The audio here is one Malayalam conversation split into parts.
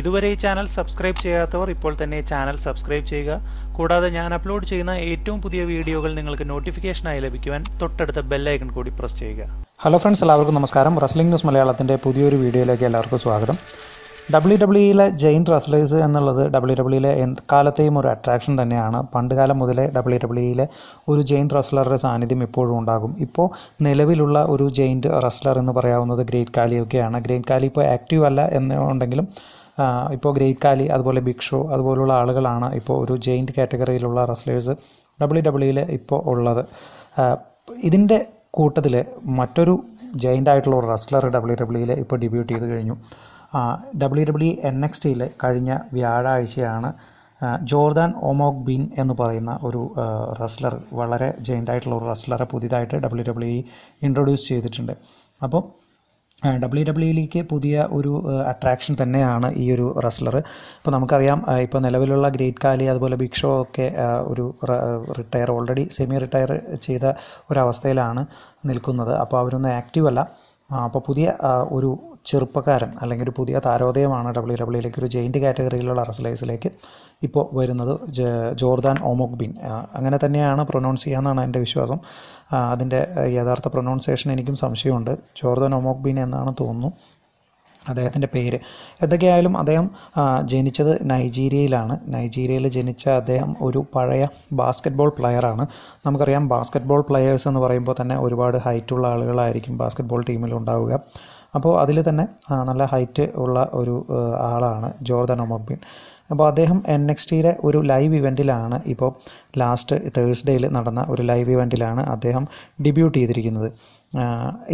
ഇതുവരെ ഈ ചാനൽ സബ്സ്ക്രൈബ് ചെയ്യാത്തവർ ഇപ്പോൾ തന്നെ ചാനൽ സബ്സ്ക്രൈബ് ചെയ്യുക കൂടാതെ ഞാൻ അപ്ലോഡ് ചെയ്യുന്ന ഏറ്റവും പുതിയ വീഡിയോകൾ നിങ്ങൾക്ക് നോട്ടിഫിക്കേഷനായി ലഭിക്കുവാൻ തൊട്ടടുത്ത ബെല്ലൈക്കൺ കൂടി പ്രസ് ചെയ്യുക ഹലോ ഫ്രണ്ട്സ് എല്ലാവർക്കും നമസ്കാരം റസ്ലിംഗ് ന്യൂസ് മലയാളത്തിൻ്റെ പുതിയൊരു വീഡിയോയിലേക്ക് എല്ലാവർക്കും സ്വാഗതം ഡബ്ല്യു ഡബ്ല്യുയിലെ e ജെയിൻ റസ്ലേഴ്സ് എന്നുള്ളത് ഡബ്ല്യു ഡബ്ല്യുയിലെ e എക്കാലത്തെയും ഒരു അട്രാക്ഷൻ തന്നെയാണ് പണ്ടുകാലം മുതലേ ഡബ്ല്യു ഡബ്ല്യുയിലെ e ഒരു ജെയിൻ റസ്ലറുടെ സാന്നിധ്യം ഇപ്പോഴും ഉണ്ടാകും ഇപ്പോൾ നിലവിലുള്ള ഒരു ജെയിൻ റസ്ലർ എന്ന് പറയാവുന്നത് ഗ്രേറ്റ് കാലിയൊക്കെയാണ് ഗ്രേറ്റ് കാലി ഇപ്പോൾ ആക്റ്റീവ് അല്ല എന്നുണ്ടെങ്കിലും ഇപ്പോൾ ഗ്രേറ്റ് കാലി അതുപോലെ ബിഗ് ഷോ അതുപോലുള്ള ആളുകളാണ് ഇപ്പോൾ ഒരു ജെയിൻറ്റ് കാറ്റഗറിയിലുള്ള റസ്ലേഴ്സ് ഡബ്ല്യു ഡബ്ല്യുയിൽ ഇപ്പോൾ ഉള്ളത് ഇതിൻ്റെ കൂട്ടത്തിൽ മറ്റൊരു ജെയിൻ്റ് ആയിട്ടുള്ള ഒരു റസ്ലർ ഡബ്ല്യു ഡബ്ല്യുയിൽ ഇപ്പോൾ ഡെബ്യൂട്ട് ചെയ്ത് കഴിഞ്ഞു ഡബ്ല്യു ഡബ്ല്യു എൻ എക്സ് ടിയിലെ കഴിഞ്ഞ വ്യാഴാഴ്ചയാണ് ജോർദാൻ ഒമോഗ് ബിൻ എന്ന് പറയുന്ന ഒരു റെസ്ലർ വളരെ ജെയിൻ്റായിട്ടുള്ള ഒരു റെസ്ലറെ പുതിയതായിട്ട് ഡബ്ല്യു ഡബ്ല്യു ഇൻട്രൊഡ്യൂസ് ചെയ്തിട്ടുണ്ട് അപ്പോൾ ഡബ്ല്യു ഡബ്ല്യുയിലേക്ക് പുതിയ ഒരു അട്രാക്ഷൻ തന്നെയാണ് ഈ ഒരു റെസ്ലർ ഇപ്പോൾ നമുക്കറിയാം ഇപ്പോൾ നിലവിലുള്ള ഗ്രേറ്റ് കാലി അതുപോലെ ബിഗ് ഷോ ഒക്കെ ഒരു റിട്ടയർ ഓൾറെഡി സെമി റിട്ടയർ ചെയ്ത ഒരവസ്ഥയിലാണ് നിൽക്കുന്നത് അപ്പോൾ അവരൊന്നും ആക്റ്റീവ് അല്ല അപ്പോൾ പുതിയ ഒരു ചെറുപ്പക്കാരൻ അല്ലെങ്കിൽ ഒരു പുതിയ താരോദയമാണ് ഡബ്ല്യു ഡബ്ല്യുയിലേക്ക് ഒരു ജെയിൻറ്റ് കാറ്റഗറിയിലുള്ള റസ്ലേഴ്സിലേക്ക് ഇപ്പോൾ വരുന്നത് ജോർദാൻ ഓമോക്ബിൻ ബിൻ അങ്ങനെ തന്നെയാണ് പ്രൊനൗൺസ് ചെയ്യാമെന്നാണ് എൻ്റെ വിശ്വാസം അതിൻ്റെ യഥാർത്ഥ പ്രൊനൗൺസിയേഷൻ എനിക്കും സംശയമുണ്ട് ജോർദാൻ ഓമോക്ബിൻ ബിൻ എന്നാണ് തോന്നുന്നു അദ്ദേഹത്തിൻ്റെ പേര് എന്തൊക്കെയായാലും അദ്ദേഹം ജനിച്ചത് നൈജീരിയയിലാണ് നൈജീരിയയിൽ ജനിച്ച അദ്ദേഹം ഒരു പഴയ ബാസ്ക്കറ്റ്ബോൾ പ്ലെയറാണ് നമുക്കറിയാം ബാസ്ക്കറ്റ്ബോൾ പ്ലെയേഴ്സ് എന്ന് പറയുമ്പോൾ തന്നെ ഒരുപാട് ഹൈറ്റുള്ള ആളുകളായിരിക്കും ബാസ്ക്കറ്റ്ബോൾ ടീമിൽ ഉണ്ടാവുക അപ്പോൾ അതിൽ തന്നെ നല്ല ഹൈറ്റ് ഉള്ള ഒരു ആളാണ് ജോർദൻ ഒമോബിൻ അപ്പോൾ അദ്ദേഹം എൻ എക്സ് ടിയുടെ ഒരു ലൈവ് ഇവൻറ്റിലാണ് ഇപ്പോൾ ലാസ്റ്റ് തേഴ്സ്ഡേയിൽ നടന്ന ഒരു ലൈവ് ഇവൻറ്റിലാണ് അദ്ദേഹം ഡെബ്യൂട്ട് ചെയ്തിരിക്കുന്നത്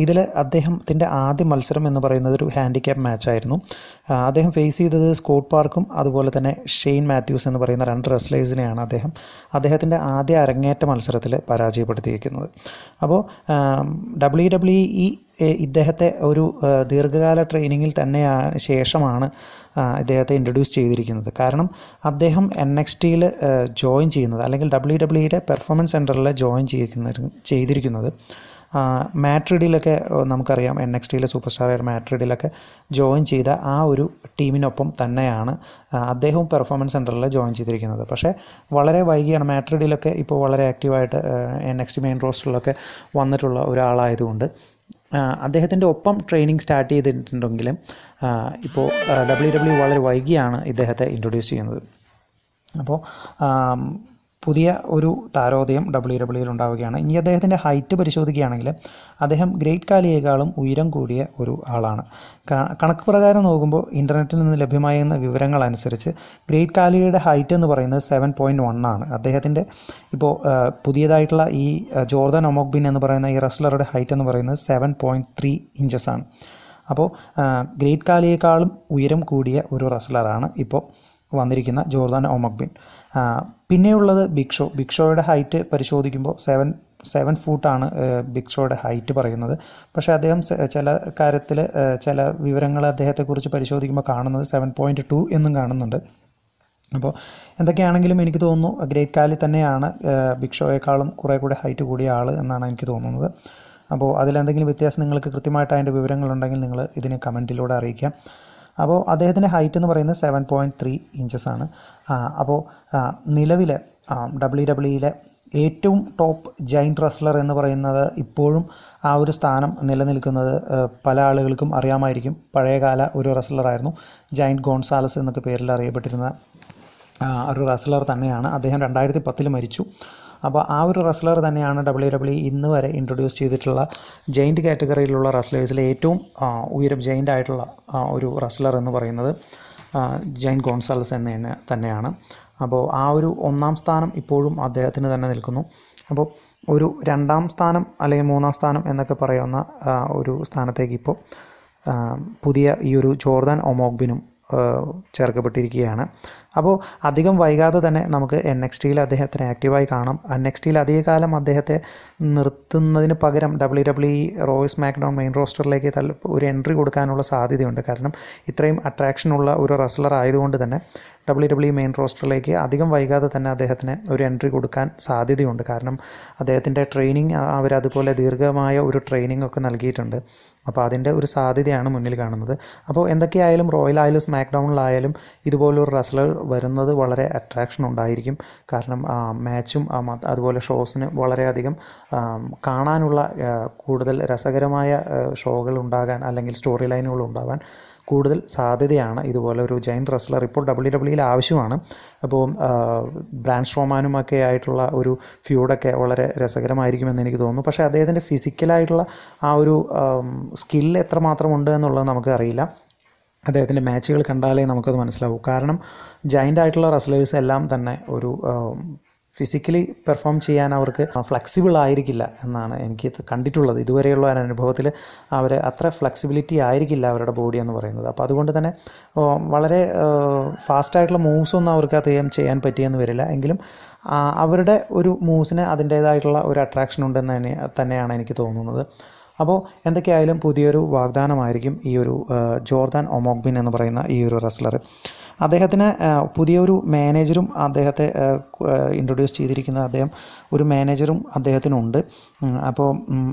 ഇതിൽ അദ്ദേഹത്തിൻ്റെ ആദ്യ മത്സരം എന്ന് പറയുന്നത് ഒരു ഹാൻഡിക്യാപ്പ് മാച്ചായിരുന്നു അദ്ദേഹം ഫേസ് ചെയ്തത് സ്കോട്ട് പാർക്കും അതുപോലെ തന്നെ ഷെയ്ൻ മാത്യൂസ് എന്ന് പറയുന്ന രണ്ട് റെസ്ലേഴ്സിനെയാണ് അദ്ദേഹം അദ്ദേഹത്തിൻ്റെ ആദ്യ അരങ്ങേറ്റ മത്സരത്തിൽ പരാജയപ്പെടുത്തിയിരിക്കുന്നത് അപ്പോൾ ഡബ്ല്യു ഡബ്ല്യു ഇ ഇദ്ദേഹത്തെ ഒരു ദീർഘകാല ട്രെയിനിങ്ങിൽ തന്നെ ശേഷമാണ് ഇദ്ദേഹത്തെ ഇൻട്രൊഡ്യൂസ് ചെയ്തിരിക്കുന്നത് കാരണം അദ്ദേഹം എൻ എക്സ് ടിയിൽ ജോയിൻ ചെയ്യുന്നത് അല്ലെങ്കിൽ ഡബ്ല്യു ഡബ്ല്യുയുടെ പെർഫോമൻസ് സെൻറ്ററിൽ ജോയിൻ ചെയ്തിരിക്കുന്ന ചെയ്തിരിക്കുന്നത് മാട്രിഡിലൊക്കെ നമുക്കറിയാം എൻ എക്സ് ടിയിലെ സൂപ്പർ സ്റ്റാറായ മാട്രിഡിലൊക്കെ ജോയിൻ ചെയ്ത ആ ഒരു ടീമിനൊപ്പം തന്നെയാണ് അദ്ദേഹവും പെർഫോമൻസ് സെൻറ്ററിൽ ജോയിൻ ചെയ്തിരിക്കുന്നത് പക്ഷേ വളരെ വൈകിയാണ് മാട്രിഡിലൊക്കെ ഇപ്പോൾ വളരെ ആക്റ്റീവായിട്ട് എൻ എക്സ് ടി മെയിൻ റോസ്റ്ററിലൊക്കെ വന്നിട്ടുള്ള ഒരാളായതുകൊണ്ട് അദ്ദേഹത്തിൻ്റെ ഒപ്പം ട്രെയിനിങ് സ്റ്റാർട്ട് ചെയ്തിട്ടുണ്ടെങ്കിലും ഇപ്പോൾ ഡബ്ല്യു ഡബ്ല്യു വളരെ വൈകിയാണ് ഇദ്ദേഹത്തെ ഇൻട്രൊഡ്യൂസ് ചെയ്യുന്നത് അപ്പോൾ പുതിയ ഒരു താരോദയം ഡബ്ല്യു ഡബ്ല്യുയിൽ ഉണ്ടാവുകയാണ് ഇനി അദ്ദേഹത്തിൻ്റെ ഹൈറ്റ് പരിശോധിക്കുകയാണെങ്കിൽ അദ്ദേഹം ഗ്രേറ്റ് കാലിയേക്കാളും ഉയരം കൂടിയ ഒരു ആളാണ് കണക്ക് പ്രകാരം നോക്കുമ്പോൾ ഇൻ്റർനെറ്റിൽ നിന്ന് ലഭ്യമായിരുന്ന വിവരങ്ങൾ അനുസരിച്ച് ഗ്രേറ്റ് കാലിയുടെ ഹൈറ്റ് എന്ന് പറയുന്നത് സെവൻ പോയിൻറ്റ് വൺ ആണ് അദ്ദേഹത്തിൻ്റെ ഇപ്പോൾ പുതിയതായിട്ടുള്ള ഈ ജോർദൻ ഒമോക്ബിൻ എന്ന് പറയുന്ന ഈ റെസ്ലറുടെ ഹൈറ്റ് എന്ന് പറയുന്നത് സെവൻ പോയിൻറ്റ് ത്രീ ഇഞ്ചസ് ആണ് അപ്പോൾ ഗ്രേറ്റ് കാലിയേക്കാളും ഉയരം കൂടിയ ഒരു റെസ്ലറാണ് ഇപ്പോൾ വന്നിരിക്കുന്ന ജോർദാൻ ഒമക്ബിൻ പിന്നെയുള്ളത് ബിക്ഷോ ബിക്ഷോയുടെ ഹൈറ്റ് പരിശോധിക്കുമ്പോൾ സെവൻ സെവൻ ഫൂട്ടാണ് ബിക്ഷോയുടെ ഹൈറ്റ് പറയുന്നത് പക്ഷേ അദ്ദേഹം ചില കാര്യത്തിൽ ചില വിവരങ്ങൾ അദ്ദേഹത്തെക്കുറിച്ച് പരിശോധിക്കുമ്പോൾ കാണുന്നത് സെവൻ പോയിൻ്റ് ടു എന്നും കാണുന്നുണ്ട് അപ്പോൾ എന്തൊക്കെയാണെങ്കിലും എനിക്ക് തോന്നുന്നു ഗ്രേറ്റ് കാലി തന്നെയാണ് ബിക്ഷോയേക്കാളും കുറേ കൂടി ഹൈറ്റ് കൂടിയ ആൾ എന്നാണ് എനിക്ക് തോന്നുന്നത് അപ്പോൾ അതിലെന്തെങ്കിലും വ്യത്യാസം നിങ്ങൾക്ക് കൃത്യമായിട്ട് അതിൻ്റെ വിവരങ്ങളുണ്ടെങ്കിൽ നിങ്ങൾ ഇതിനെ കമൻറ്റിലൂടെ അറിയിക്കാം അപ്പോൾ അദ്ദേഹത്തിൻ്റെ ഹൈറ്റ് എന്ന് പറയുന്നത് സെവൻ പോയിൻറ്റ് ത്രീ ഇഞ്ചസ് ആണ് അപ്പോൾ നിലവിലെ ഡബ്ല്യു ഡബ്ല്യുയിലെ ഏറ്റവും ടോപ്പ് ജൈൻറ്റ് റസ്ലർ എന്ന് പറയുന്നത് ഇപ്പോഴും ആ ഒരു സ്ഥാനം നിലനിൽക്കുന്നത് പല ആളുകൾക്കും അറിയാമായിരിക്കും പഴയകാല ഒരു റസ്ലറായിരുന്നു ജൈൻറ്റ് ഗോൺസാലസ് എന്നൊക്കെ പേരിൽ അറിയപ്പെട്ടിരുന്ന ഒരു റസ്ലർ തന്നെയാണ് അദ്ദേഹം രണ്ടായിരത്തി പത്തിൽ മരിച്ചു അപ്പോൾ ആ ഒരു റെസ്ലർ തന്നെയാണ് ഡബ്ല്യു ഡബ്ല്യു e ഇന്ന് വരെ ഇൻട്രൊഡ്യൂസ് ചെയ്തിട്ടുള്ള ജെയിൻറ്റ് കാറ്റഗറിയിലുള്ള റെസ്ലേഴ്സിലെ ഏറ്റവും ഉയരം ജെയിൻ്റ് ആയിട്ടുള്ള ഒരു റെസ്ലർ എന്ന് പറയുന്നത് ജെയിൻ ഗോൺസാൾസ് എന്ന തന്നെയാണ് അപ്പോൾ ആ ഒരു ഒന്നാം സ്ഥാനം ഇപ്പോഴും അദ്ദേഹത്തിന് തന്നെ നിൽക്കുന്നു അപ്പോൾ ഒരു രണ്ടാം സ്ഥാനം അല്ലെങ്കിൽ മൂന്നാം സ്ഥാനം എന്നൊക്കെ പറയുന്ന ഒരു സ്ഥാനത്തേക്ക് ഇപ്പോൾ പുതിയ ഈ ഒരു ജോർദാൻ ഒമോഗ്ബിനും ചേർക്കപ്പെട്ടിരിക്കുകയാണ് അപ്പോൾ അധികം വൈകാതെ തന്നെ നമുക്ക് എൻ എക്സ് ടിയിൽ അദ്ദേഹത്തിന് ആക്റ്റീവായി കാണാം എൻ എക്സ് ടിയിൽ അധികകാലം അദ്ദേഹത്തെ നിർത്തുന്നതിന് പകരം ഡബ്ല്യു ഡബ്ല്യു ഇ റോയ്സ് മാക്ഡോൺ മെയിൻ റോസ്റ്ററിലേക്ക് ഒരു എൻട്രി കൊടുക്കാനുള്ള സാധ്യതയുണ്ട് കാരണം ഇത്രയും അട്രാക്ഷനുള്ള ഒരു റെസ്ലർ ആയതുകൊണ്ട് തന്നെ ഡബ്ല്യു ഡബ്ല്യു മെയിൻ റോസ്റ്ററിലേക്ക് അധികം വൈകാതെ തന്നെ അദ്ദേഹത്തിന് ഒരു എൻട്രി കൊടുക്കാൻ സാധ്യതയുണ്ട് കാരണം അദ്ദേഹത്തിൻ്റെ ട്രെയിനിങ് അവരതുപോലെ ദീർഘമായ ഒരു ട്രെയിനിങ് ഒക്കെ നൽകിയിട്ടുണ്ട് അപ്പോൾ അതിൻ്റെ ഒരു സാധ്യതയാണ് മുന്നിൽ കാണുന്നത് അപ്പോൾ എന്തൊക്കെയായാലും റോയൽ റോയലായാലും സ്മാക്ക്ഡൗണിലായാലും ഇതുപോലൊരു റസ്ലർ വരുന്നത് വളരെ അട്രാക്ഷൻ ഉണ്ടായിരിക്കും കാരണം മാച്ചും അതുപോലെ ഷോസിന് വളരെയധികം കാണാനുള്ള കൂടുതൽ രസകരമായ ഷോകൾ ഉണ്ടാകാൻ അല്ലെങ്കിൽ സ്റ്റോറി ലൈനുകൾ ഉണ്ടാകാൻ കൂടുതൽ സാധ്യതയാണ് ഒരു ജൈൻറ്റ് റെസ്ലർ ഇപ്പോൾ ഡബ്ല്യു ഡബ്ല്യുയിൽ e ആവശ്യമാണ് അപ്പോൾ ബ്രാൻഡ് സ്ട്രോമാനുമൊക്കെ ആയിട്ടുള്ള ഒരു ഫ്യൂഡൊക്കെ വളരെ രസകരമായിരിക്കുമെന്ന് എനിക്ക് തോന്നുന്നു പക്ഷേ അദ്ദേഹത്തിൻ്റെ ഫിസിക്കലായിട്ടുള്ള ആ ഒരു സ്കില്ല് എത്രമാത്രം ഉണ്ട് എന്നുള്ളത് നമുക്കറിയില്ല അദ്ദേഹത്തിൻ്റെ മാച്ചുകൾ കണ്ടാലേ നമുക്കത് മനസ്സിലാവൂ കാരണം ജയിൻ്റ് ആയിട്ടുള്ള റെസ്ലേഴ്സ് എല്ലാം തന്നെ ഒരു ഫിസിക്കലി പെർഫോം ചെയ്യാൻ അവർക്ക് ഫ്ലെക്സിബിൾ ആയിരിക്കില്ല എന്നാണ് എനിക്ക് കണ്ടിട്ടുള്ളത് ഇതുവരെയുള്ള അനുഭവത്തിൽ അവർ അത്ര ഫ്ലെക്സിബിലിറ്റി ആയിരിക്കില്ല അവരുടെ ബോഡി എന്ന് പറയുന്നത് അപ്പോൾ അതുകൊണ്ട് തന്നെ വളരെ ഫാസ്റ്റായിട്ടുള്ള മൂവ്സൊന്നും അവർക്ക് അധികം ചെയ്യാൻ പറ്റിയെന്ന് വരില്ല എങ്കിലും അവരുടെ ഒരു മൂവ്സിന് അതിൻ്റേതായിട്ടുള്ള ഒരു അട്രാക്ഷൻ ഉണ്ടെന്ന് തന്നെ തന്നെയാണ് എനിക്ക് തോന്നുന്നത് അപ്പോൾ എന്തൊക്കെയായാലും പുതിയൊരു വാഗ്ദാനമായിരിക്കും ഈ ഒരു ജോർദാൻ ഒമോഗ്ബിൻ എന്ന് പറയുന്ന ഈ ഒരു റെസ്ലർ അദ്ദേഹത്തിന് പുതിയൊരു മാനേജറും അദ്ദേഹത്തെ ഇൻട്രൊഡ്യൂസ് ചെയ്തിരിക്കുന്നത് അദ്ദേഹം ഒരു മാനേജറും അദ്ദേഹത്തിനുണ്ട് അപ്പോൾ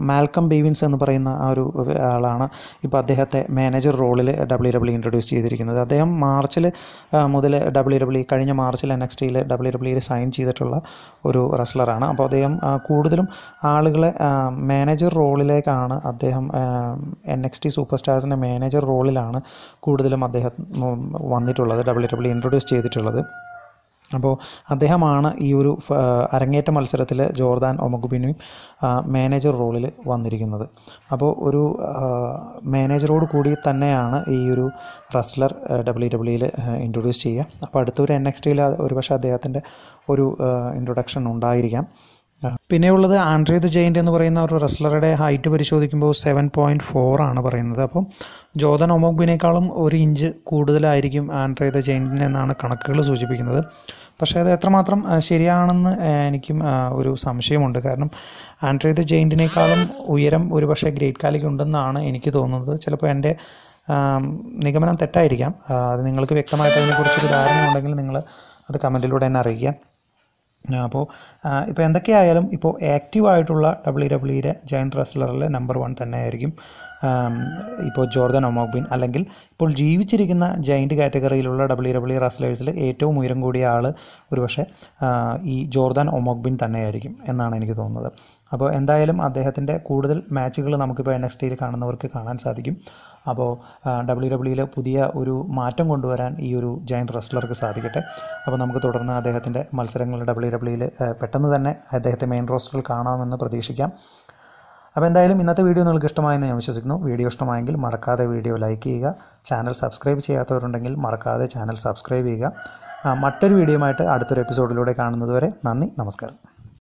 മാൽക്കം ബേവിൻസ് എന്ന് പറയുന്ന ആ ഒരു ആളാണ് ഇപ്പോൾ അദ്ദേഹത്തെ മാനേജർ റോളിൽ ഡബ്ല്യു ഡബ്ല്യു ഇൻട്രൊഡ്യൂസ് ചെയ്തിരിക്കുന്നത് അദ്ദേഹം മാർച്ചിൽ മുതൽ ഡബ്ല്യു ഡബ്ല്യു e, കഴിഞ്ഞ മാർച്ചിൽ എൻ എക്സ് ടിയിൽ ഡബ്ല്യു ഡബ്ല്യുയിൽ സൈൻ ചെയ്തിട്ടുള്ള ഒരു റെസ്ലറാണ് അപ്പോൾ അദ്ദേഹം കൂടുതലും ആളുകളെ മാനേജർ റോളിലേക്കാണ് അദ്ദേഹം എൻ എക്സ് ടി സൂപ്പർ സ്റ്റാർസിൻ്റെ മാനേജർ റോളിലാണ് കൂടുതലും അദ്ദേഹം വന്നിട്ടുള്ളത് ഡബ്ല്യു ഇൻട്രൊഡ്യൂസ് ചെയ്തിട്ടുള്ളത് അപ്പോൾ അദ്ദേഹമാണ് ഈ ഒരു അരങ്ങേറ്റ മത്സരത്തിൽ ജോർദാൻ ഒമഗുബിനും മാനേജർ റോളിൽ വന്നിരിക്കുന്നത് അപ്പോൾ ഒരു മാനേജറോട് കൂടി തന്നെയാണ് ഈ ഒരു റസ്ലർ ഡബ്ല്യു ഡബ്ല്യുയിൽ ഇൻട്രൊഡ്യൂസ് ചെയ്യുക അപ്പോൾ അടുത്തൊരു എൻ എക്സ് ടിയിൽ ഒരുപക്ഷെ അദ്ദേഹത്തിൻ്റെ ഒരു ഇൻട്രൊഡക്ഷൻ ഉണ്ടായിരിക്കാം പിന്നെയുള്ളത് ആൻഡ്രീത് ദ ജെയിൻ്റ് എന്ന് പറയുന്ന ഒരു റെസ്ലറുടെ ഹൈറ്റ് പരിശോധിക്കുമ്പോൾ സെവൻ പോയിൻറ്റ് ഫോർ ആണ് പറയുന്നത് അപ്പം ജോതൻ ഒമോഗ്ബിനേക്കാളും ഒരു ഇഞ്ച് കൂടുതലായിരിക്കും ആൻഡ്രീത് ദ ജെയിൻറ്റിന് എന്നാണ് കണക്കുകൾ സൂചിപ്പിക്കുന്നത് പക്ഷേ അത് എത്രമാത്രം ശരിയാണെന്ന് എനിക്കും ഒരു സംശയമുണ്ട് കാരണം ആൻഡ്രീത് ദ ജെയിൻറ്റിനേക്കാളും ഉയരം ഒരുപക്ഷെ ഗ്രേറ്റ് കാലിക്ക് ഉണ്ടെന്നാണ് എനിക്ക് തോന്നുന്നത് ചിലപ്പോൾ എൻ്റെ നിഗമനം തെറ്റായിരിക്കാം അത് നിങ്ങൾക്ക് വ്യക്തമായിട്ട് അതിനെക്കുറിച്ചൊരു ധാരണ ഉണ്ടെങ്കിൽ നിങ്ങൾ അത് കമൻറ്റിലൂടെ എന്നെ അറിയിക്കാം അപ്പോൾ ഇപ്പോൾ എന്തൊക്കെയായാലും ഇപ്പോൾ ആക്റ്റീവ് ആയിട്ടുള്ള ഡബ്ല്യു ഡബ്ല്യുയിലെ ജയൻറ്റ് റെസ്ലറിലെ നമ്പർ വൺ തന്നെ ആയിരിക്കും ഇപ്പോൾ ജോർദൻ ഒമോഗ്ബിൻ അല്ലെങ്കിൽ ഇപ്പോൾ ജീവിച്ചിരിക്കുന്ന ജയിൻറ്റ് കാറ്റഗറിയിലുള്ള ഡബ്ല്യു ഡബ്ല്യു റസ്ലേഴ്സിൽ ഏറ്റവും ഉയരം കൂടിയ ആൾ ഒരുപക്ഷെ ഈ ജോർദൻ ഒമോഗ്ബിൻ തന്നെയായിരിക്കും എന്നാണ് എനിക്ക് തോന്നുന്നത് അപ്പോൾ എന്തായാലും അദ്ദേഹത്തിൻ്റെ കൂടുതൽ മാച്ചുകൾ നമുക്കിപ്പോൾ എൻ എസ് ടിയിൽ കാണുന്നവർക്ക് കാണാൻ സാധിക്കും അപ്പോൾ ഡബ്ല്യു e ഡബ്ല്യുയിൽ പുതിയ ഒരു മാറ്റം കൊണ്ടുവരാൻ ഈ ഒരു ജയൻറ്റ് റെസ്ലർക്ക് സാധിക്കട്ടെ അപ്പോൾ നമുക്ക് തുടർന്ന് അദ്ദേഹത്തിൻ്റെ മത്സരങ്ങൾ ഡബ്ല്യു e ഡബ്ല്യുയിൽ പെട്ടെന്ന് തന്നെ അദ്ദേഹത്തെ മെയിൻ റോസ്റ്ററിൽ കാണാമെന്ന് പ്രതീക്ഷിക്കാം അപ്പോൾ എന്തായാലും ഇന്നത്തെ വീഡിയോ നിങ്ങൾക്ക് ഇഷ്ടമായെന്ന് ഞാൻ വിശ്വസിക്കുന്നു വീഡിയോ ഇഷ്ടമായെങ്കിൽ മറക്കാതെ വീഡിയോ ലൈക്ക് ചെയ്യുക ചാനൽ സബ്സ്ക്രൈബ് ചെയ്യാത്തവരുണ്ടെങ്കിൽ മറക്കാതെ ചാനൽ സബ്സ്ക്രൈബ് ചെയ്യുക മറ്റൊരു വീഡിയോയുമായിട്ട് അടുത്തൊരു എപ്പിസോഡിലൂടെ കാണുന്നതുവരെ നന്ദി നമസ്കാരം